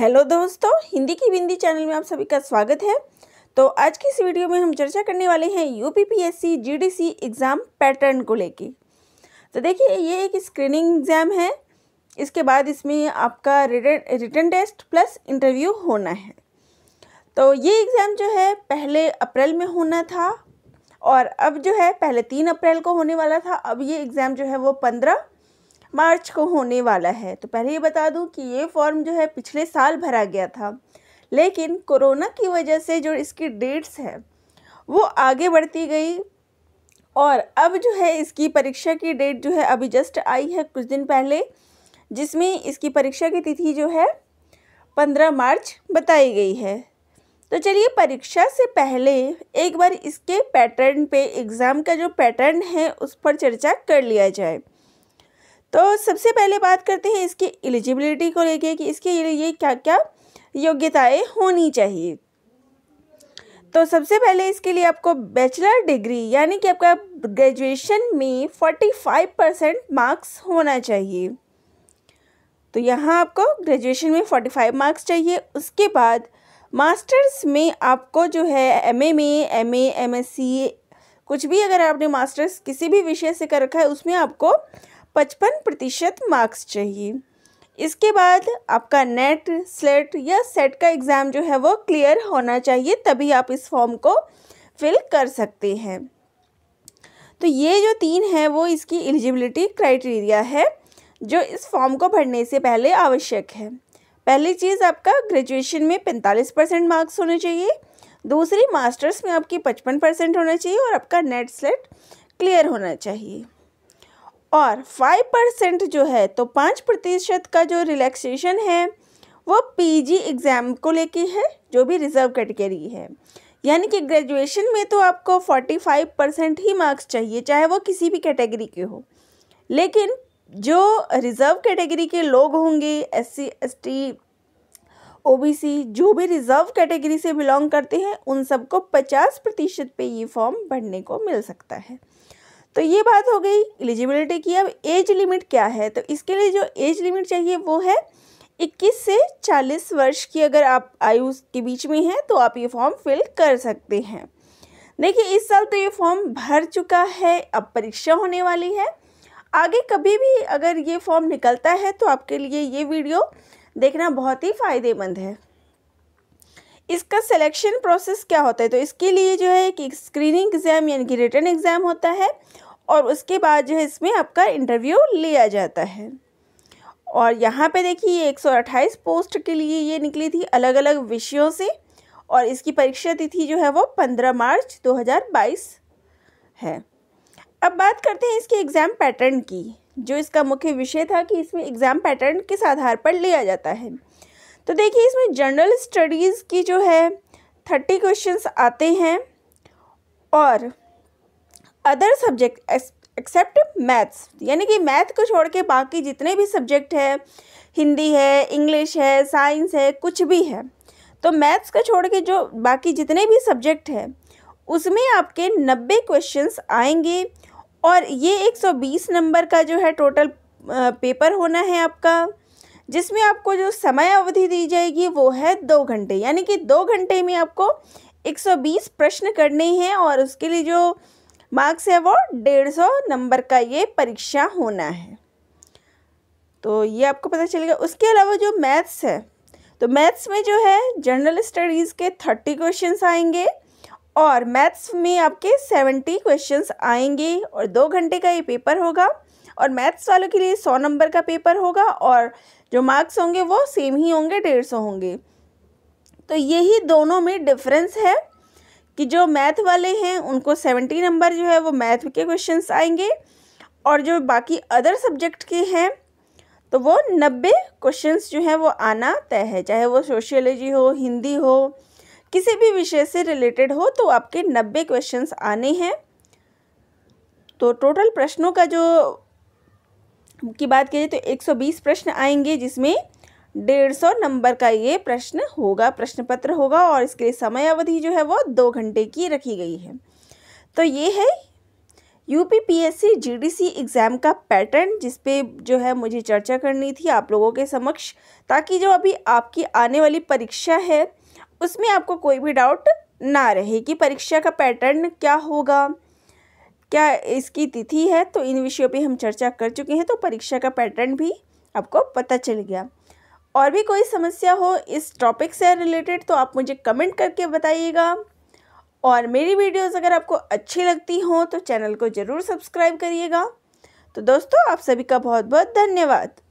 hello दोस्तों हिंदी की बिंदी channel में आप सभी का स्वागत है तो आज की इस वीडियो में हम चर्चा करने वाले हैं U P P S C G D C exam pattern को लेके तो देखिए ये एक स्क्रीनिंग एग्ज़ाम है इसके बाद इसमें आपका रिटर्न टेस्ट प्लस इंटरव्यू होना है तो ये एग्ज़ाम जो है पहले अप्रैल में होना था और अब जो है पहले तीन अप्रैल को होने वाला था अब ये एग्ज़ाम जो है वो पंद्रह मार्च को होने वाला है तो पहले ये बता दूं कि ये फॉर्म जो है पिछले साल भरा गया था लेकिन कोरोना की वजह से जो इसकी डेट्स है वो आगे बढ़ती गई और अब जो है इसकी परीक्षा की डेट जो है अभी जस्ट आई है कुछ दिन पहले जिसमें इसकी परीक्षा की तिथि जो है पंद्रह मार्च बताई गई है तो चलिए परीक्षा से पहले एक बार इसके पैटर्न पे एग्ज़ाम का जो पैटर्न है उस पर चर्चा कर लिया जाए तो सबसे पहले बात करते हैं इसकी एलिजिबिलिटी को लेके कि इसके लिए क्या क्या योग्यताएं होनी चाहिए तो सबसे पहले इसके लिए आपको बैचलर डिग्री यानी कि आपका ग्रेजुएशन में फोर्टी फाइव परसेंट मार्क्स होना चाहिए तो यहाँ आपको ग्रेजुएशन में फोर्टी फाइव मार्क्स चाहिए उसके बाद मास्टर्स में आपको जो है एम ए में एम एम एस सी कुछ भी अगर आपने मास्टर्स किसी भी विषय से कर रखा है उसमें आपको पचपन प्रतिशत मार्क्स चाहिए इसके बाद आपका नेट स्लेट या सेट का एग्ज़ाम जो है वो क्लियर होना चाहिए तभी आप इस फॉर्म को फिल कर सकते हैं तो ये जो तीन है वो इसकी एलिजिबिलिटी क्राइटेरिया है जो इस फॉर्म को भरने से पहले आवश्यक है पहली चीज़ आपका ग्रेजुएशन में पैंतालीस परसेंट मार्क्स होने चाहिए दूसरी मास्टर्स में आपकी पचपन परसेंट होना चाहिए और आपका नेट स्लेट क्लियर होना चाहिए और फाइव परसेंट जो है तो पाँच प्रतिशत का जो रिलैक्सेशन है वो पीजी एग्ज़ाम को लेके है जो भी रिज़र्व कैटेगरी है यानी कि ग्रेजुएशन में तो आपको फोर्टी फाइव परसेंट ही मार्क्स चाहिए चाहे वो किसी भी कैटेगरी के हो लेकिन जो रिज़र्व कैटेगरी के लोग होंगे S C S T O B C जो भी रिज़र्व कैटेगरी से बिलोंग करते हैं उन सबको पचास प्रतिशत पे ये फॉर्म भरने को मिल सकता है तो ये बात हो गई एलिजिबिलिटी की अब एज लिमिट क्या है तो इसके लिए जो एज लिमिट चाहिए वो है 21 से 40 वर्ष की अगर आप आयु के बीच में हैं तो आप ये फॉर्म फिल कर सकते हैं देखिए इस साल तो ये फॉर्म भर चुका है अब परीक्षा होने वाली है आगे कभी भी अगर ये फॉर्म निकलता है तो आपके लिए ये वीडियो देखना बहुत ही फ़ायदेमंद है इसका सिलेक्शन प्रोसेस क्या होता है तो इसके लिए जो है एक स्क्रीनिंग एग्ज़ाम यानी कि रिटर्न एग्ज़ाम होता है और उसके बाद जो है इसमें आपका इंटरव्यू लिया जाता है और यहाँ पे देखिए एक पोस्ट के लिए ये निकली थी अलग अलग विषयों से और इसकी परीक्षा तिथि जो है वो 15 मार्च 2022 है अब बात करते हैं इसके एग्ज़ाम पैटर्न की जो इसका मुख्य विषय था कि इसमें एग्ज़ाम पैटर्न किस आधार पर लिया जाता है तो देखिए इसमें जनरल स्टडीज़ की जो है थर्टी क्वेश्चंस आते हैं और अदर सब्जेक्ट एक्सेप्ट मैथ्स यानी कि मैथ को छोड़ के बाकी जितने भी सब्जेक्ट है हिंदी है इंग्लिश है साइंस है कुछ भी है तो मैथ्स को छोड़ के जो बाकी जितने भी सब्जेक्ट है उसमें आपके नब्बे क्वेश्चंस आएंगे और ये 120 नंबर का जो है टोटल पेपर होना है आपका जिसमें आपको जो समय अवधि दी जाएगी वो है दो घंटे यानी कि दो घंटे में आपको 120 प्रश्न करने हैं और उसके लिए जो मार्क्स है वो 150 नंबर का ये परीक्षा होना है तो ये आपको पता चलेगा उसके अलावा जो मैथ्स है तो मैथ्स में जो है जनरल स्टडीज़ के थर्टी क्वेश्चन आएंगे और मैथ्स में आपके सेवेंटी क्वेश्चंस आएंगे और दो घंटे का ये पेपर होगा और मैथ्स वालों के लिए सौ नंबर का पेपर होगा और जो मार्क्स होंगे वो सेम ही होंगे डेढ़ सौ होंगे तो यही दोनों में डिफरेंस है कि जो मैथ वाले हैं उनको सेवेंटी नंबर जो है वो मैथ के क्वेश्चंस आएंगे और जो बाकी अदर सब्जेक्ट के हैं तो वो नब्बे क्वेश्चंस जो हैं वो आना तय है चाहे वो सोशियोलॉजी हो हिंदी हो किसी भी विषय से रिलेटेड हो तो आपके नब्बे क्वेश्चंस आने हैं तो टोटल प्रश्नों का जो की बात जाए तो 120 प्रश्न आएंगे जिसमें डेढ़ सौ नंबर का ये प्रश्न होगा प्रश्न पत्र होगा और इसके लिए समय अवधि जो है वो दो घंटे की रखी गई है तो ये है U P P S C G D C exam का पैटर्न जिस जो है मुझे चर्चा करनी थी आप लोगों के समक्ष ताकि जो अभी आपकी आने वाली परीक्षा है उसमें आपको कोई भी डाउट ना रहे कि परीक्षा का पैटर्न क्या होगा क्या इसकी तिथि है तो इन विषयों पे हम चर्चा कर चुके हैं तो परीक्षा का पैटर्न भी आपको पता चल गया और भी कोई समस्या हो इस टॉपिक से रिलेटेड तो आप मुझे कमेंट करके बताइएगा और मेरी वीडियोस अगर आपको अच्छी लगती हों तो चैनल को ज़रूर सब्सक्राइब करिएगा तो दोस्तों आप सभी का बहुत बहुत धन्यवाद